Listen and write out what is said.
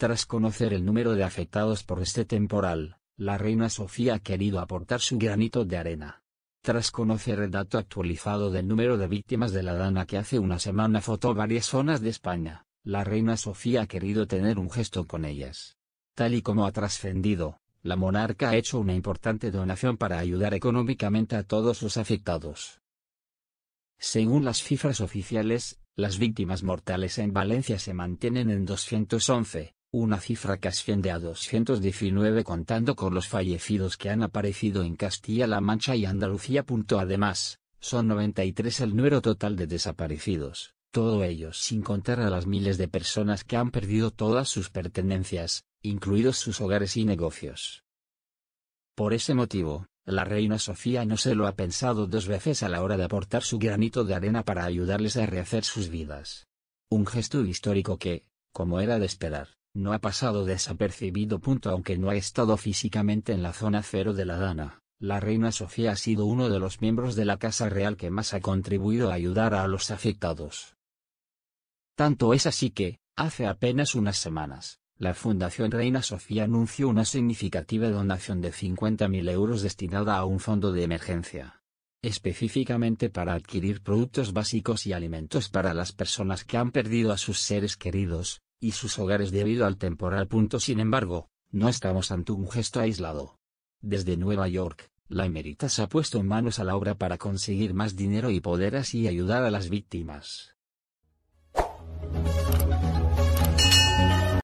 Tras conocer el número de afectados por este temporal, la reina Sofía ha querido aportar su granito de arena. Tras conocer el dato actualizado del número de víctimas de la dana que hace una semana fotó varias zonas de España, la reina Sofía ha querido tener un gesto con ellas. Tal y como ha trascendido, la monarca ha hecho una importante donación para ayudar económicamente a todos los afectados. Según las cifras oficiales, las víctimas mortales en Valencia se mantienen en 211, una cifra que asciende a 219 contando con los fallecidos que han aparecido en Castilla-La Mancha y Andalucía. Además, son 93 el número total de desaparecidos, todo ellos sin contar a las miles de personas que han perdido todas sus pertenencias, incluidos sus hogares y negocios. Por ese motivo, la reina Sofía no se lo ha pensado dos veces a la hora de aportar su granito de arena para ayudarles a rehacer sus vidas. Un gesto histórico que, como era de esperar, no ha pasado desapercibido. punto, Aunque no ha estado físicamente en la zona cero de la Dana, la reina Sofía ha sido uno de los miembros de la Casa Real que más ha contribuido a ayudar a los afectados. Tanto es así que, hace apenas unas semanas, la Fundación Reina Sofía anunció una significativa donación de 50.000 euros destinada a un fondo de emergencia. Específicamente para adquirir productos básicos y alimentos para las personas que han perdido a sus seres queridos, y sus hogares debido al temporal. Sin embargo, no estamos ante un gesto aislado. Desde Nueva York, la se ha puesto manos a la obra para conseguir más dinero y poder así ayudar a las víctimas.